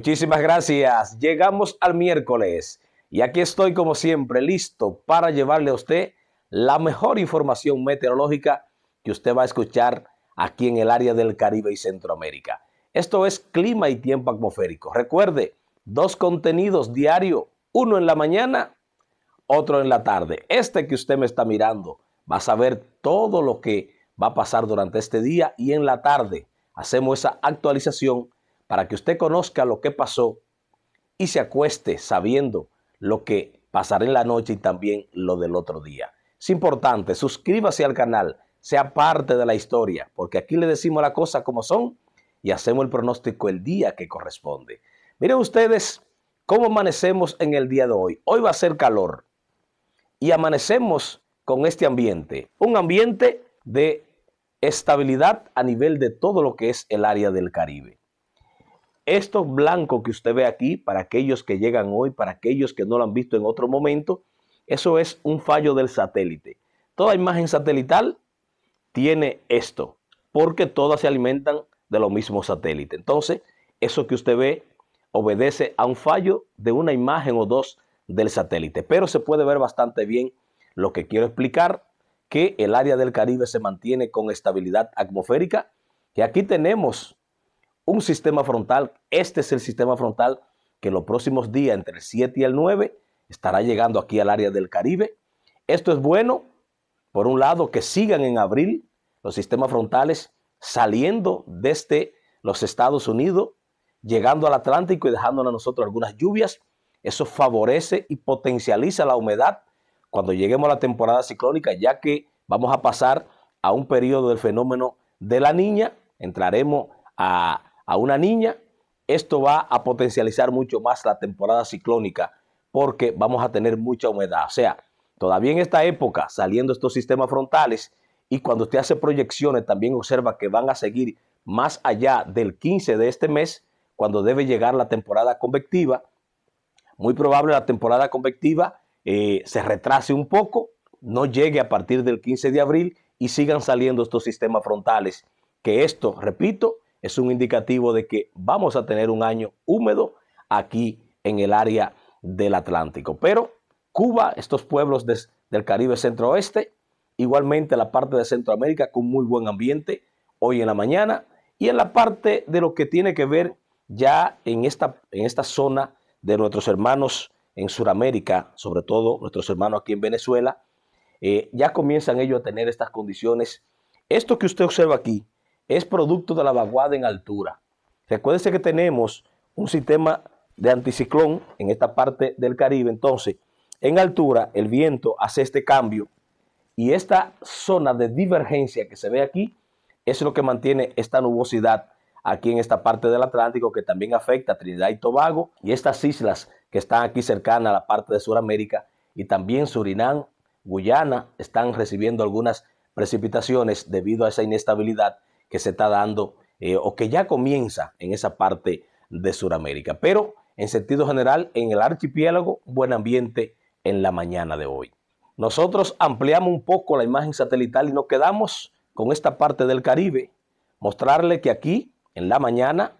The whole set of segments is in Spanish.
Muchísimas gracias. Llegamos al miércoles y aquí estoy como siempre listo para llevarle a usted la mejor información meteorológica que usted va a escuchar aquí en el área del Caribe y Centroamérica. Esto es clima y tiempo atmosférico. Recuerde, dos contenidos diarios, uno en la mañana, otro en la tarde. Este que usted me está mirando va a saber todo lo que va a pasar durante este día y en la tarde hacemos esa actualización para que usted conozca lo que pasó y se acueste sabiendo lo que pasará en la noche y también lo del otro día. Es importante, suscríbase al canal, sea parte de la historia, porque aquí le decimos la cosa como son y hacemos el pronóstico el día que corresponde. Miren ustedes cómo amanecemos en el día de hoy. Hoy va a ser calor y amanecemos con este ambiente, un ambiente de estabilidad a nivel de todo lo que es el área del Caribe. Esto blanco que usted ve aquí, para aquellos que llegan hoy, para aquellos que no lo han visto en otro momento, eso es un fallo del satélite. Toda imagen satelital tiene esto, porque todas se alimentan de lo mismo satélite Entonces, eso que usted ve obedece a un fallo de una imagen o dos del satélite. Pero se puede ver bastante bien lo que quiero explicar, que el área del Caribe se mantiene con estabilidad atmosférica, Y aquí tenemos un sistema frontal. Este es el sistema frontal que los próximos días, entre el 7 y el 9, estará llegando aquí al área del Caribe. Esto es bueno, por un lado, que sigan en abril los sistemas frontales saliendo desde los Estados Unidos, llegando al Atlántico y dejándonos a nosotros algunas lluvias. Eso favorece y potencializa la humedad cuando lleguemos a la temporada ciclónica, ya que vamos a pasar a un periodo del fenómeno de la niña, entraremos a a una niña, esto va a potencializar mucho más la temporada ciclónica porque vamos a tener mucha humedad. O sea, todavía en esta época, saliendo estos sistemas frontales y cuando usted hace proyecciones, también observa que van a seguir más allá del 15 de este mes, cuando debe llegar la temporada convectiva. Muy probable la temporada convectiva eh, se retrase un poco, no llegue a partir del 15 de abril y sigan saliendo estos sistemas frontales, que esto, repito, es un indicativo de que vamos a tener un año húmedo aquí en el área del Atlántico. Pero Cuba, estos pueblos del Caribe centro-oeste, igualmente la parte de Centroamérica con muy buen ambiente hoy en la mañana y en la parte de lo que tiene que ver ya en esta, en esta zona de nuestros hermanos en Sudamérica, sobre todo nuestros hermanos aquí en Venezuela, eh, ya comienzan ellos a tener estas condiciones. Esto que usted observa aquí, es producto de la vaguada en altura. recuérdese que tenemos un sistema de anticiclón en esta parte del Caribe. Entonces, en altura, el viento hace este cambio y esta zona de divergencia que se ve aquí es lo que mantiene esta nubosidad aquí en esta parte del Atlántico que también afecta a Trinidad y Tobago y estas islas que están aquí cercanas a la parte de Sudamérica y también Surinam, Guyana, están recibiendo algunas precipitaciones debido a esa inestabilidad que se está dando eh, o que ya comienza en esa parte de Sudamérica. Pero en sentido general, en el archipiélago, buen ambiente en la mañana de hoy. Nosotros ampliamos un poco la imagen satelital y nos quedamos con esta parte del Caribe. Mostrarle que aquí, en la mañana,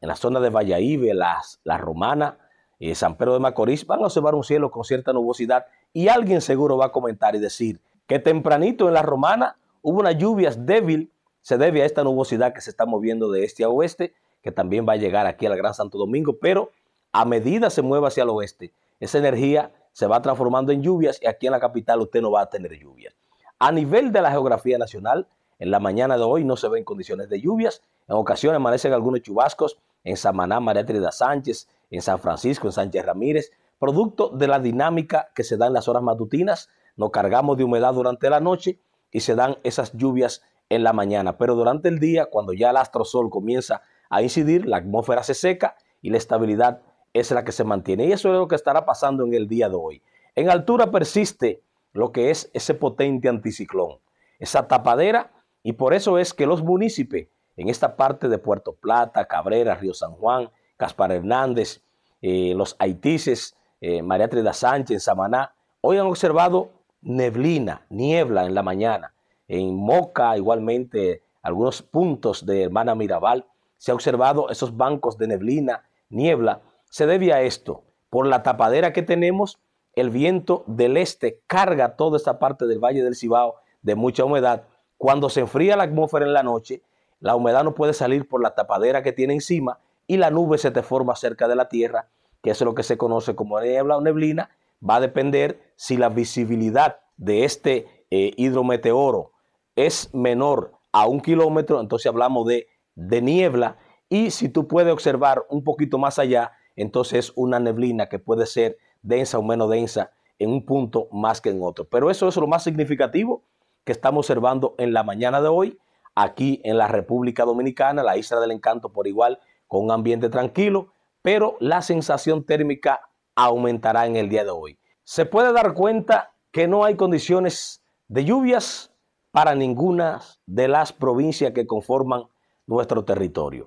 en la zona de Valladolid, las, la Romana, y eh, San Pedro de Macorís, van a observar un cielo con cierta nubosidad y alguien seguro va a comentar y decir que tempranito en la Romana hubo unas lluvias débiles, se debe a esta nubosidad que se está moviendo de este a oeste, que también va a llegar aquí al Gran Santo Domingo, pero a medida se mueva hacia el oeste, esa energía se va transformando en lluvias y aquí en la capital usted no va a tener lluvias. A nivel de la geografía nacional, en la mañana de hoy no se ven condiciones de lluvias, en ocasiones amanecen algunos chubascos en Samaná, María Trida Sánchez, en San Francisco, en Sánchez Ramírez, producto de la dinámica que se da en las horas matutinas, nos cargamos de humedad durante la noche y se dan esas lluvias en la mañana, pero durante el día, cuando ya el astrosol comienza a incidir, la atmósfera se seca y la estabilidad es la que se mantiene. Y eso es lo que estará pasando en el día de hoy. En altura persiste lo que es ese potente anticiclón, esa tapadera, y por eso es que los municipios en esta parte de Puerto Plata, Cabrera, Río San Juan, Caspar Hernández, eh, los haitises, eh, María Trida Sánchez, Samaná, hoy han observado neblina, niebla en la mañana, en Moca, igualmente algunos puntos de Hermana Mirabal, se ha observado esos bancos de neblina, niebla. Se debe a esto, por la tapadera que tenemos, el viento del este carga toda esta parte del Valle del Cibao de mucha humedad. Cuando se enfría la atmósfera en la noche, la humedad no puede salir por la tapadera que tiene encima y la nube se te forma cerca de la tierra, que es lo que se conoce como niebla o neblina. Va a depender si la visibilidad de este eh, hidrometeoro es menor a un kilómetro, entonces hablamos de, de niebla. Y si tú puedes observar un poquito más allá, entonces es una neblina que puede ser densa o menos densa en un punto más que en otro. Pero eso es lo más significativo que estamos observando en la mañana de hoy, aquí en la República Dominicana, la isla del encanto por igual, con un ambiente tranquilo, pero la sensación térmica aumentará en el día de hoy. Se puede dar cuenta que no hay condiciones de lluvias, para ninguna de las provincias que conforman nuestro territorio,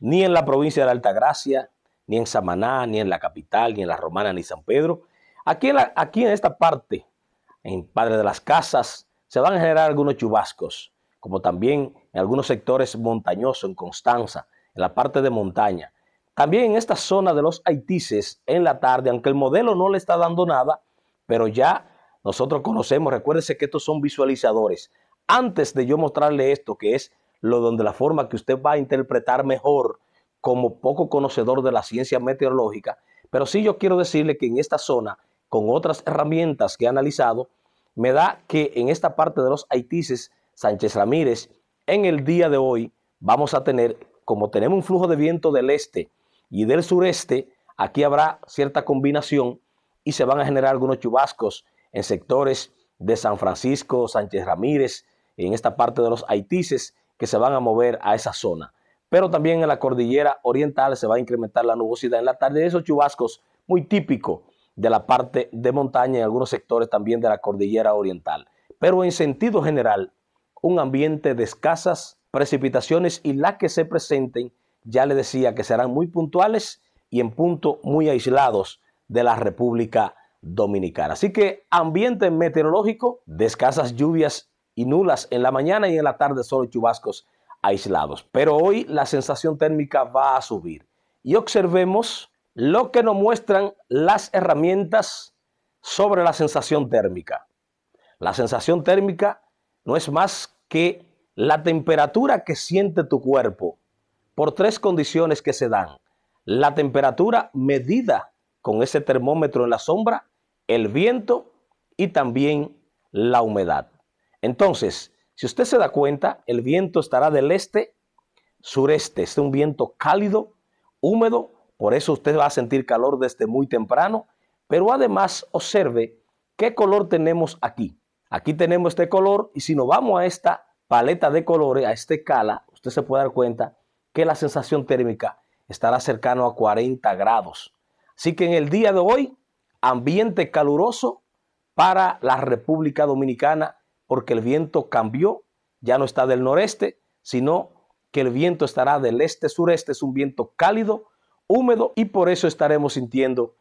ni en la provincia de la Gracia, ni en Samaná, ni en la capital, ni en la Romana, ni San Pedro. Aquí en, aquí en esta parte, en Padre de las Casas, se van a generar algunos chubascos, como también en algunos sectores montañosos, en Constanza, en la parte de montaña. También en esta zona de los Haitises, en la tarde, aunque el modelo no le está dando nada, pero ya nosotros conocemos, recuérdese que estos son visualizadores. Antes de yo mostrarle esto, que es lo donde la forma que usted va a interpretar mejor como poco conocedor de la ciencia meteorológica, pero sí yo quiero decirle que en esta zona, con otras herramientas que he analizado, me da que en esta parte de los Haitises, Sánchez Ramírez, en el día de hoy vamos a tener, como tenemos un flujo de viento del este y del sureste, aquí habrá cierta combinación y se van a generar algunos chubascos en sectores de San Francisco, Sánchez Ramírez, en esta parte de los Haitises que se van a mover a esa zona. Pero también en la cordillera oriental se va a incrementar la nubosidad en la tarde. Esos chubascos muy típicos de la parte de montaña y algunos sectores también de la cordillera oriental. Pero en sentido general, un ambiente de escasas precipitaciones y las que se presenten, ya le decía que serán muy puntuales y en punto muy aislados de la República Así que ambiente meteorológico de escasas lluvias y nulas en la mañana y en la tarde solo chubascos aislados. Pero hoy la sensación térmica va a subir. Y observemos lo que nos muestran las herramientas sobre la sensación térmica. La sensación térmica no es más que la temperatura que siente tu cuerpo por tres condiciones que se dan. La temperatura medida con ese termómetro en la sombra el viento y también la humedad. Entonces, si usted se da cuenta, el viento estará del este, sureste. Este es un viento cálido, húmedo, por eso usted va a sentir calor desde muy temprano. Pero además, observe qué color tenemos aquí. Aquí tenemos este color y si nos vamos a esta paleta de colores, a esta escala, usted se puede dar cuenta que la sensación térmica estará cercano a 40 grados. Así que en el día de hoy ambiente caluroso para la República Dominicana porque el viento cambió, ya no está del noreste, sino que el viento estará del este-sureste, es un viento cálido, húmedo y por eso estaremos sintiendo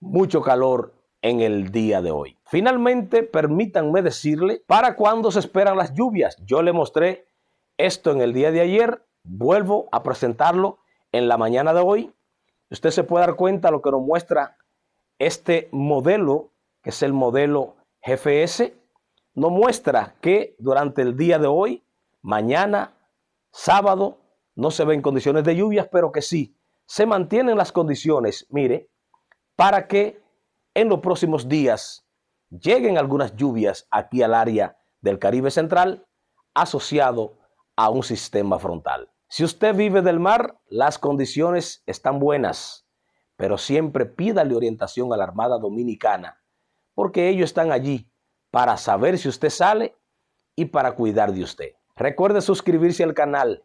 mucho calor en el día de hoy. Finalmente, permítanme decirle para cuándo se esperan las lluvias. Yo le mostré esto en el día de ayer, vuelvo a presentarlo en la mañana de hoy. Usted se puede dar cuenta lo que nos muestra este modelo, que es el modelo GFS, nos muestra que durante el día de hoy, mañana, sábado, no se ven condiciones de lluvias, pero que sí, se mantienen las condiciones, mire, para que en los próximos días lleguen algunas lluvias aquí al área del Caribe Central asociado a un sistema frontal. Si usted vive del mar, las condiciones están buenas pero siempre pídale orientación a la Armada Dominicana, porque ellos están allí para saber si usted sale y para cuidar de usted. Recuerde suscribirse al canal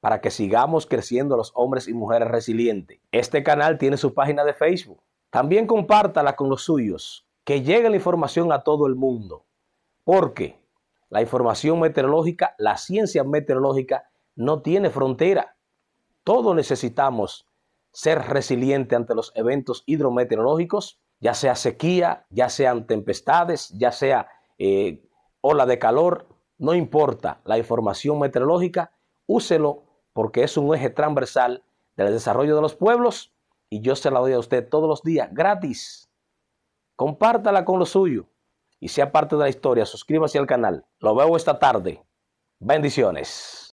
para que sigamos creciendo los hombres y mujeres resilientes. Este canal tiene su página de Facebook. También compártala con los suyos, que llegue la información a todo el mundo, porque la información meteorológica, la ciencia meteorológica no tiene frontera. Todos necesitamos ser resiliente ante los eventos hidrometeorológicos, ya sea sequía, ya sean tempestades, ya sea eh, ola de calor, no importa la información meteorológica, úselo porque es un eje transversal del desarrollo de los pueblos y yo se la doy a usted todos los días gratis. Compártala con lo suyo y sea parte de la historia. Suscríbase al canal. Lo veo esta tarde. Bendiciones.